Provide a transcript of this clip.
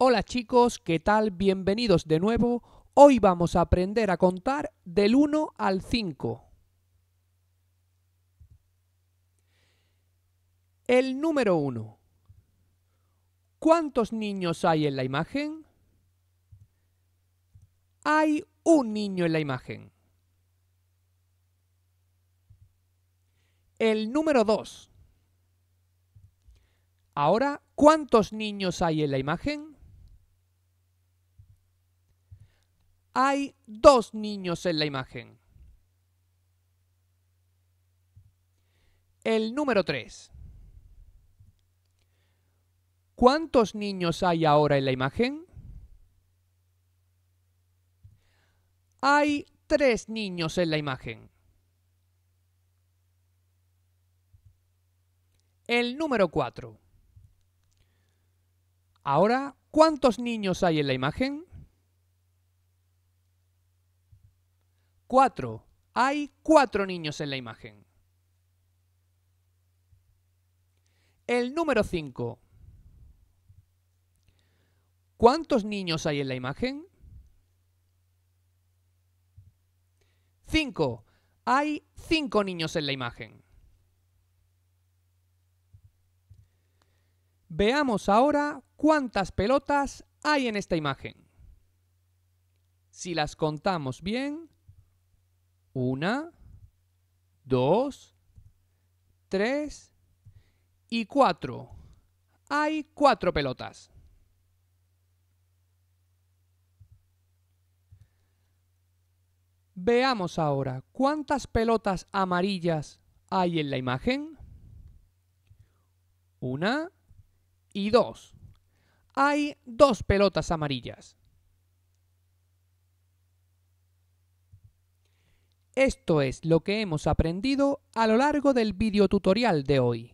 Hola chicos, ¿qué tal? Bienvenidos de nuevo. Hoy vamos a aprender a contar del 1 al 5. El número 1. ¿Cuántos niños hay en la imagen? Hay un niño en la imagen. El número 2. Ahora, ¿cuántos niños hay en la imagen? hay dos niños en la imagen. El número tres. ¿Cuántos niños hay ahora en la imagen? Hay tres niños en la imagen. El número cuatro. Ahora, ¿cuántos niños hay en la imagen? Cuatro. Hay cuatro niños en la imagen. El número 5. ¿Cuántos niños hay en la imagen? 5. Hay cinco niños en la imagen. Veamos ahora cuántas pelotas hay en esta imagen. Si las contamos bien, una, dos, tres y cuatro. Hay cuatro pelotas. Veamos ahora cuántas pelotas amarillas hay en la imagen. Una y dos. Hay dos pelotas amarillas. Esto es lo que hemos aprendido a lo largo del video tutorial de hoy.